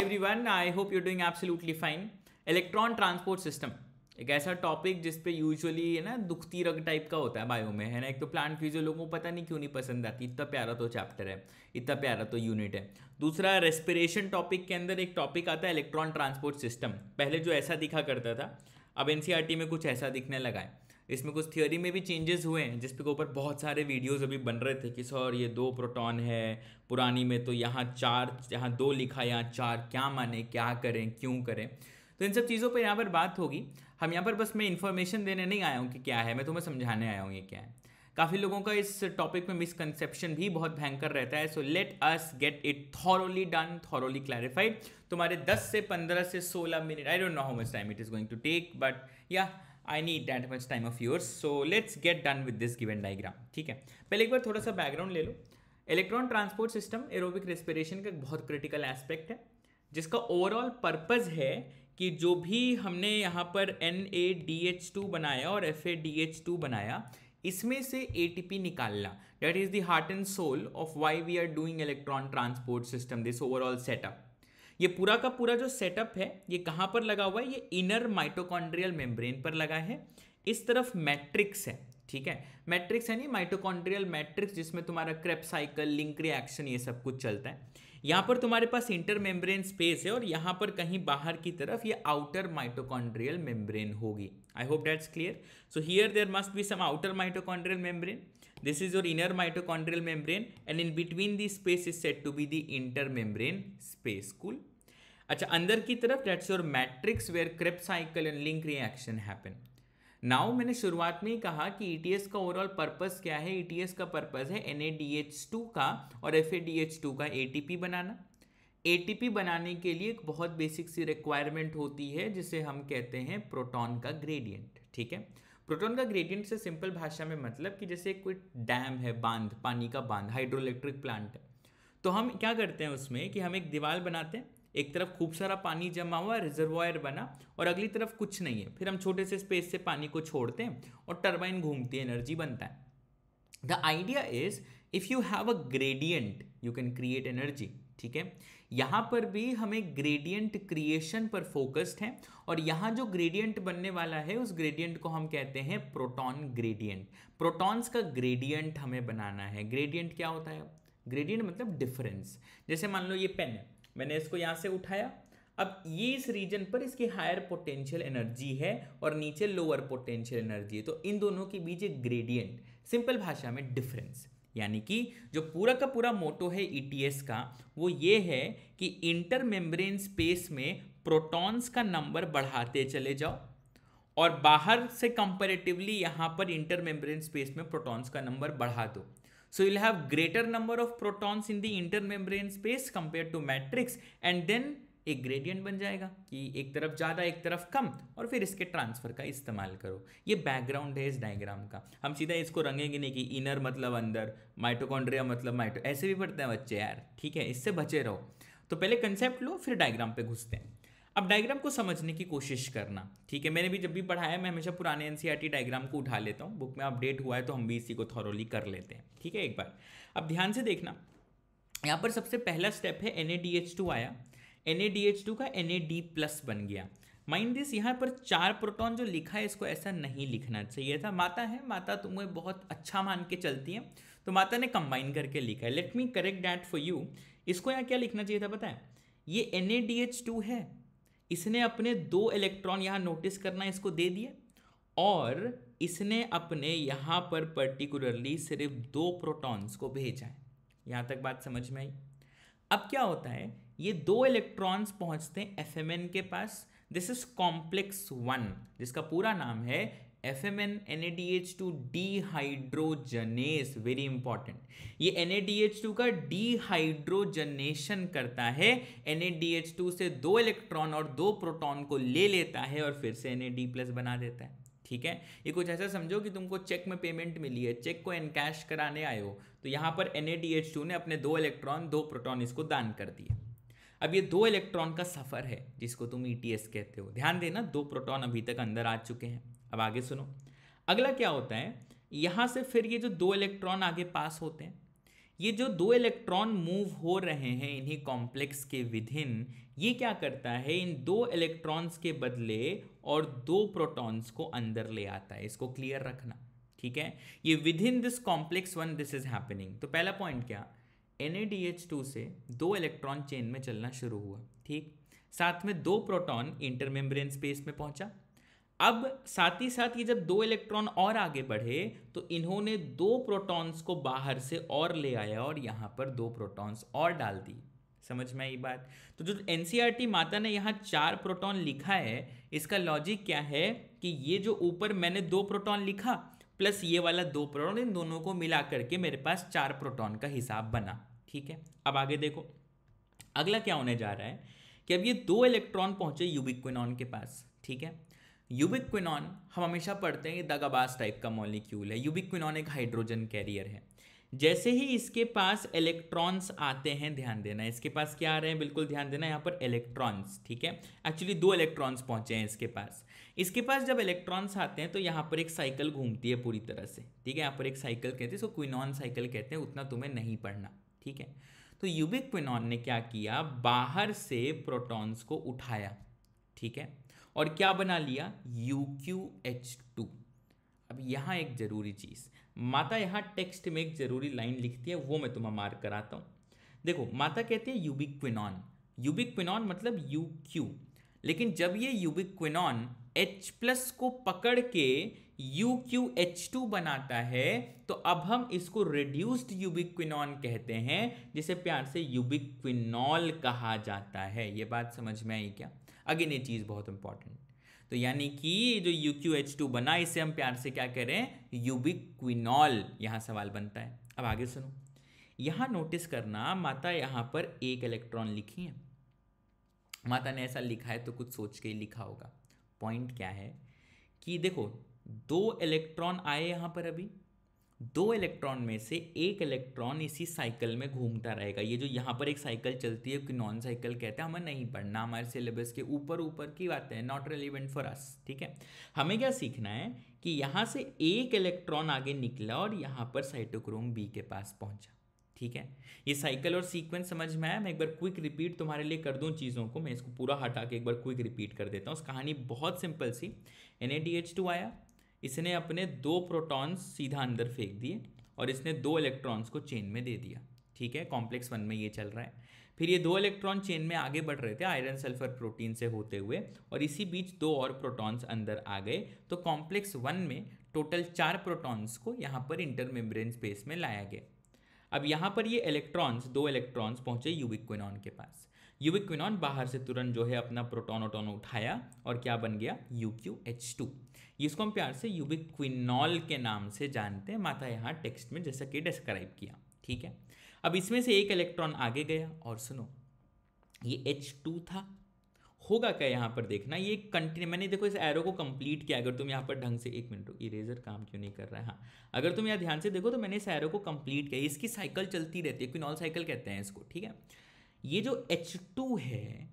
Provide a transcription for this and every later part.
Every everyone I hope you doing absolutely fine electron transport system एक ऐसा topic जिस पे यूजुअली है ना दुखती रग टाइप का होता है बायो में है ना एक तो प्लांट फ्यूजो लोगों को पता नहीं क्यों नहीं पसंद आती इतना प्यारा तो चैप्टर है इतना प्यारा तो यूनिट है दूसरा रेस्पिरेशन टॉपिक के अंदर एक टॉपिक आता है इलेक्ट्रॉन ट्रांसपोर्ट सिस्टम पहले जो ऐसा दिखा करता था अब एन e में कुछ ऐसा दिखने लगा है इसमें कुछ थियोरी में भी चेंजेस हुए हैं जिसके ऊपर बहुत सारे वीडियोस अभी बन रहे थे कि सर ये दो प्रोटॉन है पुरानी में तो यहाँ चार यहाँ दो लिखा यहाँ चार क्या माने क्या करें क्यों करें तो इन सब चीज़ों पर यहाँ पर बात होगी हम यहाँ पर बस मैं इन्फॉर्मेशन देने नहीं आया हूँ कि क्या है मैं तुम्हें समझाने आया हूँ ये क्या है काफ़ी लोगों का इस टॉपिक में मिसकंसेप्शन भी बहुत भयंकर रहता है so let us get it thoroughly done thoroughly clarified तुम्हारे 10 से 15 से 16 minute I don't know how much time it is going to take but yeah I need that much time of yours so let's get done with this given diagram ठीक है पहले एक बार थोड़ा सा बैकग्राउंड ले लो electron transport system aerobic respiration का एक बहुत क्रिटिकल एस्पेक्ट है जिसका ओवरऑल पर्पज़ है कि जो भी हमने यहाँ पर N A D H two बनाया और F A D H two बनाया इसमें से ए टी पी निकालना that is the heart and soul of why we are doing electron transport system this overall setup ये पूरा का पूरा जो सेटअप है ये कहाँ पर लगा हुआ है ये इनर माइटोकॉन्ड्रियल मेम्ब्रेन पर लगा है इस तरफ मैट्रिक्स है ठीक है मैट्रिक्स नहीं माइटोकॉन्ड्रियल मैट्रिक्स जिसमें तुम्हारा क्रेप साइकिल लिंक रिएक्शन ये सब कुछ चलता है यहाँ पर तुम्हारे पास इंटर मेम्ब्रेन स्पेस है और यहाँ पर कहीं बाहर की तरफ ये आउटर माइटोकॉन्ड्रियल मेम्ब्रेन होगी I hope that's clear so here there must be some outer mitochondrial membrane This is your inner mitochondrial membrane and in between this space is said to be the intermembrane space. Cool. acha andar ki taraf that's your matrix where krebs cycle and link reaction happen now मैंने शुरुआत में ही कहा कि ई का overall purpose क्या है ई का purpose है एन का और एफ का ए बनाना ए बनाने के लिए एक बहुत बेसिक सी रिक्वायरमेंट होती है जिसे हम कहते हैं प्रोटॉन का ग्रेडियंट ठीक है क्रोटोन का ग्रेडियंट से सिंपल भाषा में मतलब कि जैसे कोई डैम है बांध पानी का बांध हाइड्रो इलेक्ट्रिक प्लांट है तो हम क्या करते हैं उसमें कि हम एक दीवार बनाते हैं एक तरफ खूब सारा पानी जमा हुआ रिजर्वायर बना और अगली तरफ कुछ नहीं है फिर हम छोटे से स्पेस से पानी को छोड़ते हैं और टर्बाइन घूमती है एनर्जी बनता है the idea is if you have a gradient you can create energy ठीक है यहाँ पर भी हमें ग्रेडियंट क्रिएशन पर फोकस्ड है और यहाँ जो ग्रेडियंट बनने वाला है उस ग्रेडियंट को हम कहते हैं प्रोटॉन ग्रेडियंट प्रोटॉन्स का ग्रेडियंट हमें बनाना है ग्रेडियंट क्या होता है ग्रेडियंट मतलब डिफरेंस जैसे मान लो ये पेन है मैंने इसको यहाँ से उठाया अब ये इस रीजन पर इसकी हायर पोटेंशियल एनर्जी है और नीचे लोअर पोटेंशियल एनर्जी है तो इन दोनों के बीच एक ग्रेडियंट सिंपल भाषा में डिफरेंस यानी कि जो पूरा का पूरा मोटो है ईटीएस e का वो ये है कि इंटर मेम्ब्रेन स्पेस में प्रोटॉन्स का नंबर बढ़ाते चले जाओ और बाहर से कंपेरेटिवली यहाँ पर इंटर मेम्ब्रेन स्पेस में प्रोटॉन्स का नंबर बढ़ा दो so you have greater number of protons in the inter membrane space compare to matrix and then एक ग्रेडियंट बन जाएगा कि एक तरफ ज़्यादा एक तरफ कम और फिर इसके ट्रांसफ़र का इस्तेमाल करो ये बैकग्राउंड है इस डायग्राम का हम सीधा इसको रंगेंगे नहीं कि इनर मतलब अंदर माइटोकॉन्ड्रिया मतलब माइटो ऐसे भी पढ़ते हैं बच्चे यार ठीक है इससे बचे रहो तो पहले कंसेप्ट लो फिर डायग्राम पर घुसते हैं अब डायग्राम को समझने की कोशिश करना ठीक है मैंने भी जब भी पढ़ाया मैं हमेशा पुराने एन डायग्राम e को उठा लेता हूँ बुक में अपडेट हुआ है तो हम भी इसी को थॉरोली कर लेते हैं ठीक है एक बार अब ध्यान से देखना यहाँ पर सबसे पहला स्टेप है एन आया एन का एन बन गया माइंड दिस यहाँ पर चार प्रोटॉन जो लिखा है इसको ऐसा नहीं लिखना चाहिए था माता है माता तुम्हें बहुत अच्छा मान के चलती है तो माता ने कंबाइन करके लिखा है let me correct that for you इसको यहाँ क्या लिखना चाहिए था बताए ये एन है इसने अपने दो इलेक्ट्रॉन यहाँ नोटिस करना इसको दे दिए और इसने अपने यहाँ पर पर्टिकुलरली सिर्फ दो प्रोटॉन्स को भेजा है यहाँ तक बात समझ में आई अब क्या होता है ये दो इलेक्ट्रॉन्स पहुंचते हैं एफ के पास दिस इज कॉम्प्लेक्स वन जिसका पूरा नाम है F M N N A D H two dehydrogenase very important ये N A D H two का डी हाइड्रोजनेशन करता है N A D H two से दो इलेक्ट्रॉन और दो प्रोटॉन को ले लेता है और फिर से एन ए डी प्लस बना देता है ठीक है ये कुछ ऐसा समझो कि तुमको चेक में पेमेंट मिली है चेक को एनकैश कराने आए हो तो यहाँ पर N A D H two ने अपने दो इलेक्ट्रॉन दो प्रोटॉन इसको दान कर दिए अब ये दो इलेक्ट्रॉन का सफ़र है जिसको तुम ई e कहते हो ध्यान देना दो प्रोटॉन अभी तक अंदर आ चुके हैं अब आगे सुनो अगला क्या होता है यहाँ से फिर ये जो दो इलेक्ट्रॉन आगे पास होते हैं ये जो दो इलेक्ट्रॉन मूव हो रहे हैं इन्हीं कॉम्प्लेक्स के विधिन ये क्या करता है इन दो इलेक्ट्रॉन्स के बदले और दो प्रोटॉन्स को अंदर ले आता है इसको क्लियर रखना ठीक है ये within this complex one this is happening तो पहला पॉइंट क्या एन से दो इलेक्ट्रॉन चेन में चलना शुरू हुआ ठीक साथ में दो प्रोटॉन इंटरमेम्ब्रेन स्पेस में पहुंचा अब साथ ही साथ ये जब दो इलेक्ट्रॉन और आगे बढ़े तो इन्होंने दो प्रोटॉन्स को बाहर से और ले आया और यहाँ पर दो प्रोटॉन्स और डाल दी समझ में आई बात तो जो एन e माता ने यहाँ चार प्रोटॉन लिखा है इसका लॉजिक क्या है कि ये जो ऊपर मैंने दो प्रोटॉन लिखा प्लस ये वाला दो प्रोटॉन इन दोनों को मिला करके मेरे पास चार प्रोटॉन का हिसाब बना ठीक है अब आगे देखो अगला क्या होने जा रहा है कि अब ये दो इलेक्ट्रॉन पहुंचे यूबिक्विनॉन के पास ठीक है यूबिक्विनॉन हम हमेशा पढ़ते हैं ये दगाबाज टाइप का मॉलिक्यूल है यूबिक्विनॉन एक हाइड्रोजन कैरियर है जैसे ही इसके पास इलेक्ट्रॉन्स आते हैं ध्यान देना इसके पास क्या आ रहे हैं बिल्कुल ध्यान देना यहाँ पर इलेक्ट्रॉन्स ठीक है एक्चुअली दो इलेक्ट्रॉन्स पहुँचे हैं इसके पास इसके पास जब इलेक्ट्रॉन्स आते हैं तो यहाँ पर एक साइकिल घूमती है पूरी तरह से ठीक है यहाँ पर एक साइकिल कहते हैं इसको क्विनॉन साइकिल कहते हैं उतना तुम्हें नहीं पढ़ना ठीक है तो पिनॉन ने क्या किया बाहर से प्रोटॉन्स को उठाया ठीक है और क्या बना लिया यू क्यू एच टू अब यहाँ एक ज़रूरी चीज़ माता यहाँ टेक्स्ट में एक ज़रूरी लाइन लिखती है वो मैं तुम्हें मार्क कराता हूँ देखो माता कहते हैं यूबिक्विनॉन यूबिक्विनॉन मतलब यू क्यू लेकिन जब ये यूबिक्विनॉन एच प्लस को पकड़ के यू क्यू एच टू बनाता है तो अब हम इसको रिड्यूस्ड यूबिक्विनॉन कहते हैं जिसे प्यार से यूबिक्विनॉल कहा जाता है ये बात समझ में आई क्या अगेन ये चीज़ बहुत इंपॉर्टेंट तो यानी कि जो यू क्यू एच टू बना इसे हम प्यार से क्या करें यूबिक्विनॉल यहाँ सवाल बनता है अब आगे सुनो यहाँ नोटिस करना माता यहाँ पर एक इलेक्ट्रॉन लिखी है माता ने ऐसा लिखा है तो कुछ सोच के ही लिखा होगा पॉइंट क्या है कि देखो दो इलेक्ट्रॉन आए यहाँ पर अभी दो इलेक्ट्रॉन में से एक इलेक्ट्रॉन इसी साइकिल में घूमता रहेगा ये जो यहाँ पर एक साइकिल चलती है कि नॉन साइकिल कहते हैं हमें नहीं पढ़ना हमारे सिलेबस के ऊपर ऊपर की बात है नॉट रेलिवेंट फॉर अस ठीक है हमें क्या सीखना है कि यहाँ से एक इलेक्ट्रॉन आगे निकला और यहाँ पर साइटोक्रोम बी के पास पहुँचा ठीक है ये साइकिल और सीक्वेंस समझ में आया मैं एक बार क्विक रिपीट तुम्हारे लिए कर दूं चीज़ों को मैं इसको पूरा हटा के एक बार क्विक रिपीट कर देता हूँ उस कहानी बहुत सिंपल सी एन आया इसने अपने दो प्रोटॉन्स सीधा अंदर फेंक दिए और इसने दो इलेक्ट्रॉन्स को चेन में दे दिया ठीक है कॉम्प्लेक्स वन में ये चल रहा है फिर ये दो इलेक्ट्रॉन चेन में आगे बढ़ रहे थे आयरन सल्फर प्रोटीन से होते हुए और इसी बीच दो और प्रोटॉन्स अंदर आ गए तो कॉम्प्लेक्स वन में टोटल चार प्रोटॉन्स को यहाँ पर इंटरमेम्ब्रेन स्पेस में लाया गया अब यहाँ पर ये इलेक्ट्रॉन्स दो इलेक्ट्रॉन्स पहुँचे यूविक क्विनॉन के पास यूविक क्विनॉन बाहर से तुरंत जो है अपना प्रोटॉन ओटोन उठाया और क्या बन गया यू क्यू एच टू इसको हम प्यार से यूबिक्विनॉल के नाम से जानते हैं माता यहाँ टेक्स्ट में जैसा कि डिस्क्राइब किया ठीक है अब इसमें से एक इलेक्ट्रॉन आगे गया और सुनो ये एच टू था होगा क्या यहाँ पर देखना ये कंटिन्यू मैंने देखो इस एरो को कंप्लीट किया अगर तुम यहाँ पर ढंग से एक मिनट रुक इरेजर काम क्यों नहीं कर रहा है हाँ अगर तुम यहाँ ध्यान से देखो तो मैंने इस एरो को कंप्लीट किया इसकी साइकिल चलती रहती है क्विनॉल साइकिल कहते हैं इसको ठीक है ये जो एच टू है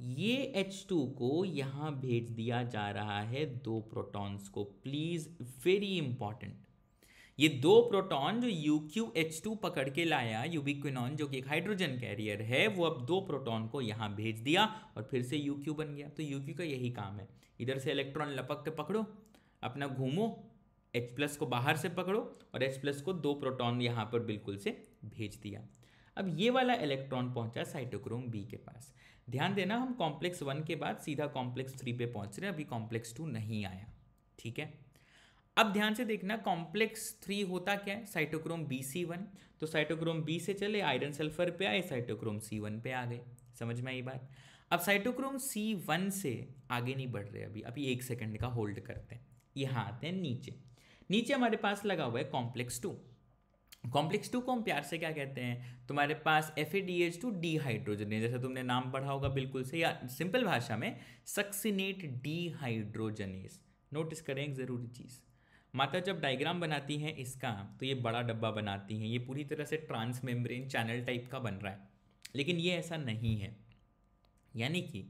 ये टू को यहाँ भेज दिया जा रहा है दो प्रोटॉन्स को प्लीज़ वेरी इंपॉर्टेंट ये दो प्रोटॉन जो एच टू पकड़ के लाया यूबिक्विनॉन जो कि एक हाइड्रोजन कैरियर है वो अब दो प्रोटॉन को यहाँ भेज दिया और फिर से यू क्यू बन गया तो क्यू का यही काम है इधर से इलेक्ट्रॉन लपक के पकड़ो अपना घूमो H प्लस को बाहर से पकड़ो और H प्लस को दो प्रोटॉन यहाँ पर बिल्कुल से भेज दिया अब ये वाला इलेक्ट्रॉन पहुंचा साइटोक्रोम बी के पास ध्यान देना हम कॉम्प्लेक्स वन के बाद सीधा कॉम्प्लेक्स थ्री पे पहुंच रहे हैं अभी कॉम्प्लेक्स टू नहीं आया ठीक है अब ध्यान से देखना कॉम्प्लेक्स थ्री होता क्या है साइटोक्रोम बी सी वन तो साइटोक्रोम बी से चले आयरन सल्फर पे आए साइटोक्रोम सी वन पे आ गए समझ में आई बात अब साइटोक्रोम सी वन से आगे नहीं बढ़ रहे अभी अभी एक सेकंड का होल्ड करते हैं यहाँ आते हैं नीचे नीचे हमारे पास लगा हुआ है कॉम्प्लेक्स टू कॉम्प्लेक्स टू को हम प्यार से क्या कहते हैं तुम्हारे पास F A D H two D है जैसे तुमने नाम पढ़ा होगा बिल्कुल से या सिंपल भाषा में सक्सिनेट हाइड्रोजनेस नोटिस करें एक ज़रूरी चीज़ माता जब डायग्राम बनाती हैं इसका तो ये बड़ा डब्बा बनाती हैं ये पूरी तरह से ट्रांस मेम्ब्रेन चैनल टाइप का बन रहा है लेकिन ये ऐसा नहीं है यानी कि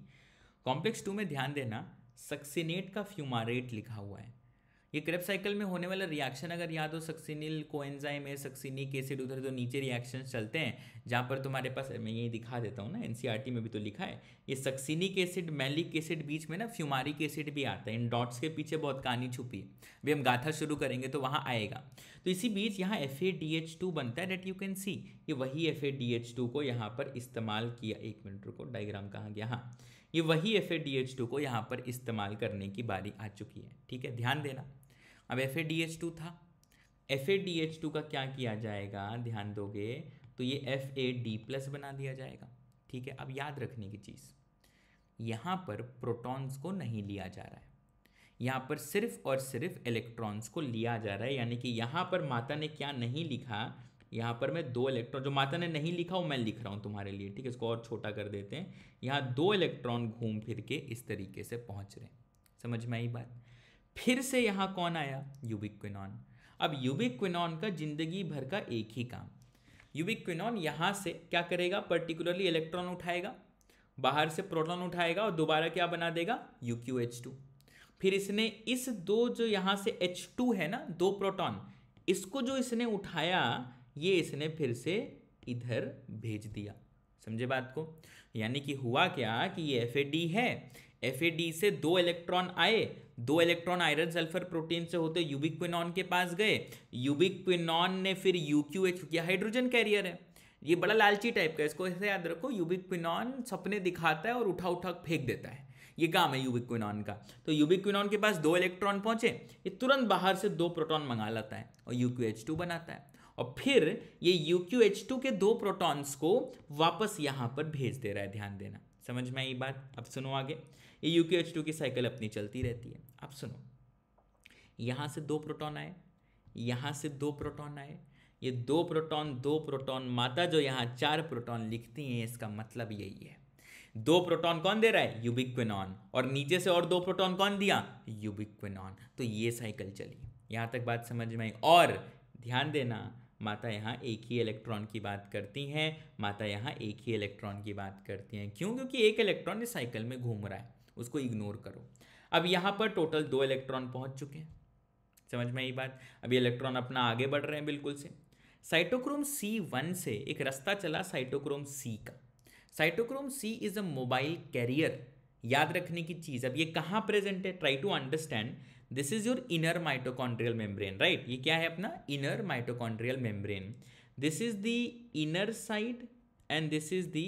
कॉम्प्लेक्स टू में ध्यान देना सक्सिनेट का फ्यूमारेट लिखा हुआ है ये क्रेप साइकिल में होने वाला रिएक्शन अगर याद हो सक्सिनिल कोएंजाइम है सक्सिनिक एसिड उधर जो नीचे रिएक्शन चलते हैं जहाँ पर तुम्हारे पास मैं यही दिखा देता हूँ ना एनसीईआरटी e में भी तो लिखा है ये सक्सिनिक एसिड मैलिक एसिड बीच में ना फ्यूमारिक एसिड भी आता है इन डॉट्स के पीछे बहुत कहानी छुपी है अभी हम गाथा शुरू करेंगे तो वहाँ आएगा तो इसी बीच यहाँ एफ बनता है डेट यू कैन सी ये वही एफ को यहाँ पर इस्तेमाल किया एक मिनट रुको डाइग्राम कहाँ गया हाँ ये वही एफ को यहाँ पर इस्तेमाल करने की बारी आ चुकी है ठीक है ध्यान देना अब F A D H two था F A D H two का क्या किया जाएगा ध्यान दोगे तो ये एफ ए डी प्लस बना दिया जाएगा ठीक है अब याद रखने की चीज़ यहाँ पर प्रोटॉन्स को नहीं लिया जा रहा है यहाँ पर सिर्फ और सिर्फ इलेक्ट्रॉन्स को लिया जा रहा है यानी कि यहाँ पर माता ने क्या नहीं लिखा यहाँ पर मैं दो इलेक्ट्रॉन जो माता ने नहीं लिखा वो मैं लिख रहा हूँ तुम्हारे लिए ठीक है इसको और छोटा कर देते हैं यहाँ दो इलेक्ट्रॉन घूम फिर के इस तरीके से पहुँच रहे हैं समझ में आई बात फिर से यहाँ कौन आया यूबिक्विनॉन अब यूबिक्विनॉन का जिंदगी भर का एक ही काम यूबिक्विनॉन यहाँ से क्या करेगा पर्टिकुलरली इलेक्ट्रॉन उठाएगा बाहर से प्रोटॉन उठाएगा और दोबारा क्या बना देगा यू क्यू एच टू फिर इसने इस दो जो यहाँ से एच टू है ना दो प्रोटॉन इसको जो इसने उठाया ये इसने फिर से इधर भेज दिया समझे बात को यानी कि हुआ क्या कि ये एफ है एफ से दो इलेक्ट्रॉन आए दो इलेक्ट्रॉन आयरन सल्फर प्रोटीन से होते यूबिक्विनॉन के पास गए यूबिक्विनॉन ने फिर यूक्यूएच किया हाइड्रोजन कैरियर है ये बड़ा लालची टाइप का इसको ऐसे याद रखो यूबिक्विनॉन सपने दिखाता है और उठा उठा फेंक देता है ये काम है यूबिक्विनॉन का तो यूबिक्विनॉन के पास दो इलेक्ट्रॉन पहुंचे ये तुरंत बाहर से दो प्रोटॉन मंगा लाता है और यू बनाता है और फिर ये यू के दो प्रोटॉन्स को वापस यहाँ पर भेज दे रहा है ध्यान देना समझ में आई बात अब सुनो आगे ये यू क्यू एच टू की साइकिल अपनी चलती रहती है आप सुनो यहाँ से दो प्रोटॉन आए यहाँ से दो प्रोटॉन आए ये दो प्रोटॉन दो प्रोटॉन माता जो यहाँ चार प्रोटॉन लिखती हैं इसका मतलब यही है दो प्रोटॉन कौन दे रहा है यूबिक्विनॉन और नीचे से और दो प्रोटॉन कौन दिया यूबिक्विनॉन तो ये साइकिल चली यहाँ तक बात समझ में आई और ध्यान देना माता यहाँ एक ही इलेक्ट्रॉन की बात करती हैं माता यहाँ एक ही इलेक्ट्रॉन की बात करती हैं क्यों क्योंकि एक इलेक्ट्रॉन इस साइकिल में घूम रहा है उसको इग्नोर करो अब यहाँ पर टोटल दो इलेक्ट्रॉन पहुँच चुके हैं समझ में आई बात अब इलेक्ट्रॉन अपना आगे बढ़ रहे हैं बिल्कुल से साइटोक्रोम सी वन से एक रास्ता चला साइटोक्रोम सी का cytochrome C is a mobile carrier याद रखने की चीज़ अब ये कहाँ प्रेजेंट है try to understand this is your inner mitochondrial membrane right ये क्या है अपना inner mitochondrial membrane this is the inner side and this is the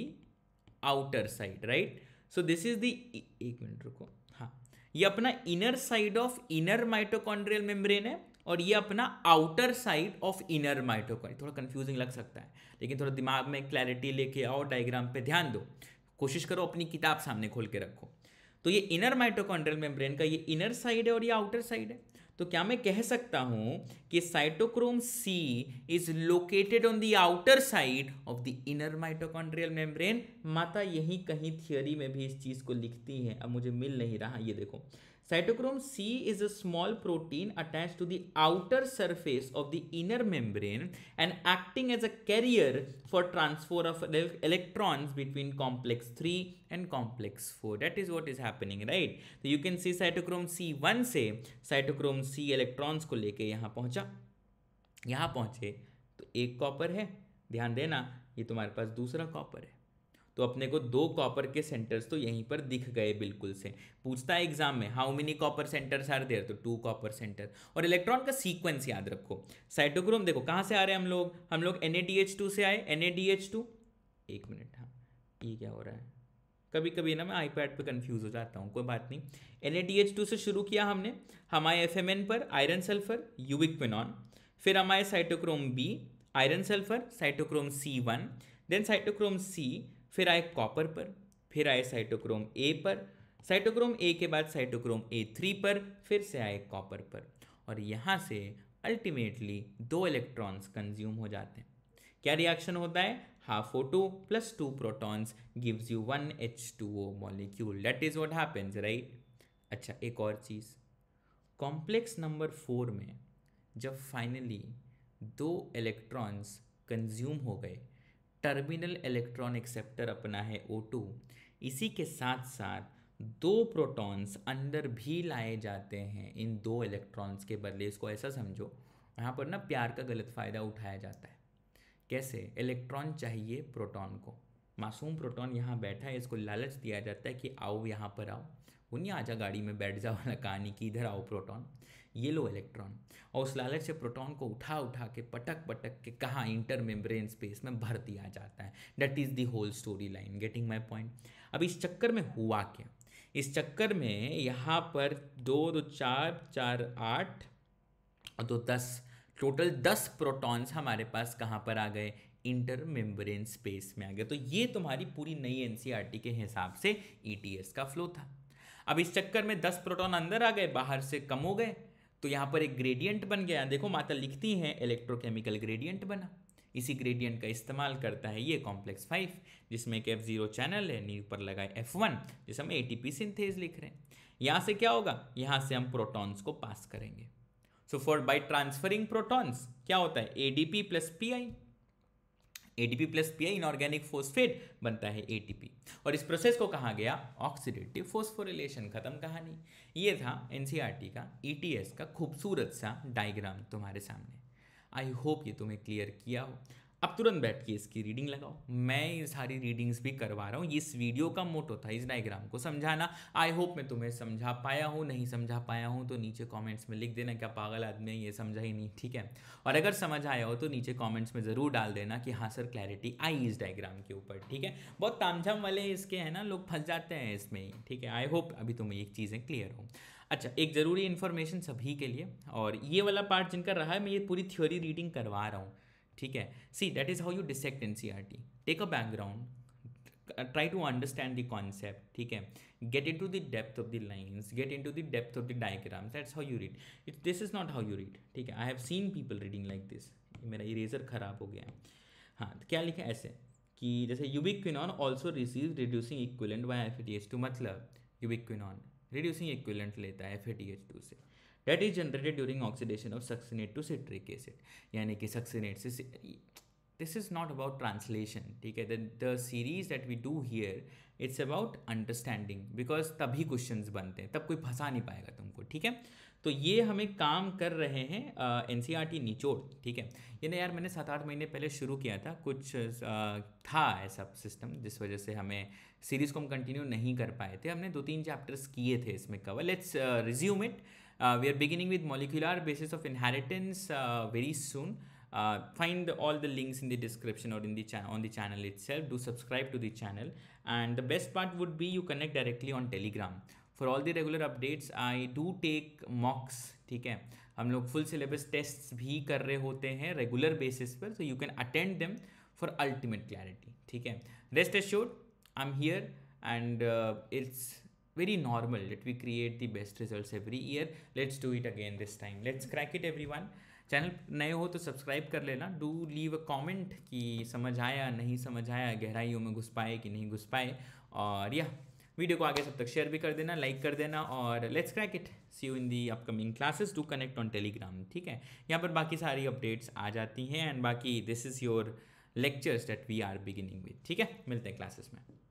outer side right so this is the एक मिनट रुको हाँ ये अपना inner side of inner mitochondrial membrane है और ये अपना outer side of inner mitochondrial थोड़ा कंफ्यूजिंग लग सकता है लेकिन थोड़ा दिमाग में क्लैरिटी लेके आओ डायग्राम पे ध्यान दो कोशिश करो अपनी किताब सामने खोल के रखो तो ये इनर माइटोकॉन्ड्रियल मेम्ब्रेन का ये इनर साइड है और ये आउटर साइड है तो क्या मैं कह सकता हूं कि cytochrome C is located on the outer side of the inner mitochondrial membrane माता यही कहीं थियोरी में भी इस चीज को लिखती है अब मुझे मिल नहीं रहा ये देखो cytochrome C is a small protein attach to the outer surface of the inner membrane and acting as a carrier for transfer of electrons between complex three and complex 4 that is what is happening right तो you can see cytochrome C one से cytochrome C electrons को लेके यहाँ पहुँचा यहाँ पहुँचे तो एक कॉपर है ध्यान देना ये तुम्हारे पास दूसरा कॉपर है तो अपने को दो कॉपर के सेंटर्स तो यहीं पर दिख गए बिल्कुल से पूछता है एग्जाम में how many copper centers are there तो टू कॉपर सेंटर और इलेक्ट्रॉन का सीक्वेंस याद रखो साइटोक्रोम देखो कहाँ से आ रहे हैं हम लोग हम लोग एन से आए एन एक मिनट हाँ ये क्या हो रहा है कभी कभी ना मैं आईपैड पे कंफ्यूज हो जाता हूँ कोई बात नहीं एन से शुरू किया हमने हमारे एफ पर आयरन सल्फर यूविकविनॉन फिर हमारे cytochrome B iron sulphur cytochrome C one then cytochrome C फिर आए कॉपर पर फिर आए साइटोक्रोम ए पर साइटोक्रोम ए के बाद साइटोक्रोम ए थ्री पर फिर से आए कॉपर पर और यहाँ से अल्टीमेटली दो इलेक्ट्रॉन्स कंज्यूम हो जाते हैं क्या रिएक्शन होता है half O2 plus two protons gives you one H2O molecule. That is what happens, right? अच्छा एक और चीज़ कॉम्प्लेक्स नंबर फोर में जब फाइनली दो इलेक्ट्रॉन्स कंज्यूम हो गए टर्मिनल इलेक्ट्रॉन एक्सेप्टर अपना है O2 इसी के साथ साथ दो प्रोटॉन्स अंदर भी लाए जाते हैं इन दो इलेक्ट्रॉन्स के बदले इसको ऐसा समझो यहाँ पर ना प्यार का गलत फ़ायदा उठाया जाता है कैसे इलेक्ट्रॉन चाहिए प्रोटॉन को मासूम प्रोटॉन यहाँ बैठा है इसको लालच दिया जाता है कि आओ यहाँ पर आओ वो आ आजा गाड़ी में बैठ जाओ वाला कहानी कि इधर आओ प्रोटॉन ये लो इलेक्ट्रॉन और उस लालच से प्रोटॉन को उठा उठा के पटक पटक के कहाँ इंटर मेम्ब्रेन स्पेस में भर दिया जाता है that is the whole story line getting my point अब इस चक्कर में हुआ क्या इस चक्कर में यहाँ पर दो दो चार चार आठ और दो दस टोटल दस प्रोटॉन्स हमारे पास कहाँ पर आ गए इंटर मेम्ब्रेन स्पेस में आ गए तो ये तुम्हारी पूरी नई एनसीईआरटी के हिसाब से ईटीएस का फ्लो था अब इस चक्कर में दस प्रोटॉन अंदर आ गए बाहर से कम हो गए तो यहाँ पर एक ग्रेडियंट बन गया देखो माता लिखती हैं इलेक्ट्रोकेमिकल ग्रेडियंट बना इसी ग्रेडियंट का इस्तेमाल करता है ये कॉम्प्लेक्स फाइव जिसमें एक एफ जीरो चैनल है नीव पर लगाए एफ वन जिसे हम ए टी पी सिंथेज लिख रहे हैं यहाँ से क्या होगा यहाँ से हम प्रोटॉन्स को पास करेंगे so for by transferring protons क्या होता है ADP plus P I ADP plus P I inorganic phosphate बनता है एटीपी और इस प्रोसेस को कहा गया ऑक्सीडेटिव फोस्फोरिलेशन खत्म कहानी ये था एनसीईआरटी e का ईटीएस e का खूबसूरत सा डायग्राम तुम्हारे सामने आई होप ये तुम्हें क्लियर किया हो अब तुरंत बैठ के इसकी रीडिंग लगाओ मैं ये सारी रीडिंग्स भी करवा रहा हूँ इस वीडियो का मोटो था इस डायग्राम को समझाना आई होप मैं तुम्हें समझा पाया हूँ नहीं समझा पाया हूँ तो नीचे कमेंट्स में लिख देना क्या पागल आदमी ये समझा ही नहीं ठीक है और अगर समझ आया हो तो नीचे कॉमेंट्स में ज़रूर डाल देना कि हाँ सर क्लैरिटी आई इस डायग्राम के ऊपर ठीक है बहुत तामझाम वाले इसके हैं ना लोग फंस जाते हैं इसमें ठीक है आई होप अभी तुम्हें ये चीज़ें क्लियर हों अच्छा एक ज़रूरी इन्फॉर्मेशन सभी के लिए और ये वाला पार्ट जिनका रहा है मैं ये पूरी थ्योरी रीडिंग करवा रहा हूँ ठीक है see that is how you dissect N C R T take a background try to understand the concept ठीक है get into the depth of the lines get into the depth of the diagram that's how you read it this is not how you read ठीक है I have seen people reading like this मेरा eraser ख़राब हो गया हाँ तो क्या लिखा है ऐसे कि जैसे यूबिक ubiquinone also receive reducing equivalent by F two मतलब यूबिक यूबिक्विनॉन रिड्यूसिंग इक्विलेंट लेता है एफ टू से that is generated during oxidation of succinate to citric acid यानी कि सक्सीनेट से this is not about translation ठीक है the, the series we do here it's about understanding because तभी question बनते हैं तब कोई फंसा नहीं पाएगा तुमको ठीक है तो ये हमें काम कर रहे हैं एन सी आर टी निचोड़ ठीक है ये ना यार मैंने सात आठ महीने पहले शुरू किया था कुछ uh, था ऐसा सिस्टम जिस वजह से हमें सीरीज़ को हम कंटिन्यू नहीं कर पाए थे हमने दो तीन चैप्टर्स किए थे इसमें cover let's resume it Uh, we are beginning with molecular basis of inheritance uh, very soon. Uh, find all the links in the description or in the on the channel itself do subscribe to the channel and the best part would be you connect directly on telegram for all the regular updates i do take mocks ठीक है हम लोग full syllabus test भी कर रहे होते हैं regular basis पर so you can attend them for ultimate clarity ठीक है rest assured I am here and it's very normal that we create the best results every year let's do it again this time let's crack it everyone channel नए हो तो subscribe कर लेना do leave a comment कि समझ आया नहीं समझ आया गहराइयों में घुस पाए कि नहीं घुस पाए और या वीडियो को आगे सब तक शेयर भी कर देना लाइक कर देना और let's crack it see you in the upcoming classes to connect on Telegram ठीक है यहाँ पर बाकी सारी अपडेट्स आ जाती हैं एंड बाकी this is your lectures that we are beginning with ठीक है मिलते हैं क्लासेस में